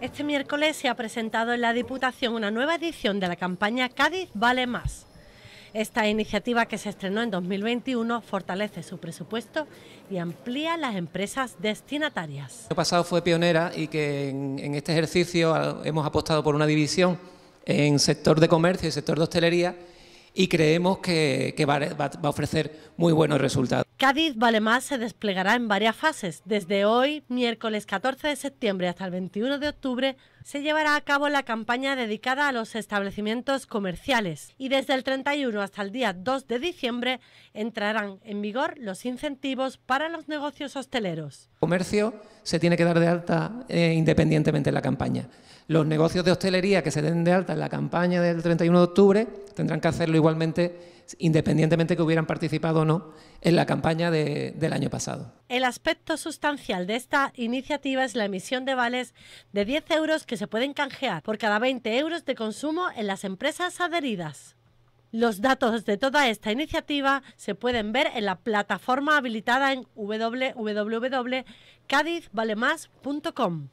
Este miércoles se ha presentado en la Diputación una nueva edición de la campaña Cádiz Vale Más. Esta iniciativa que se estrenó en 2021 fortalece su presupuesto y amplía las empresas destinatarias. El año pasado fue pionera y que en, este ejercicio hemos apostado por una división en sector de comercio y sector de hostelería y creemos que, va a ofrecer muy buenos resultados. Cádiz Vale Más se desplegará en varias fases. Desde hoy, miércoles 14 de septiembre hasta el 21 de octubre, se llevará a cabo la campaña dedicada a los establecimientos comerciales y desde el 31 hasta el día 2 de diciembre entrarán en vigor los incentivos para los negocios hosteleros. El comercio se tiene que dar de alta eh, independientemente de la campaña. Los negocios de hostelería que se den de alta en la campaña del 31 de octubre tendrán que hacerlo igualmente independientemente que hubieran participado o no en la campaña del año pasado. El aspecto sustancial de esta iniciativa es la emisión de vales de 10 euros que se pueden canjear por cada 20 euros de consumo en las empresas adheridas. Los datos de toda esta iniciativa se pueden ver en la plataforma habilitada en www.cadizvalemas.com.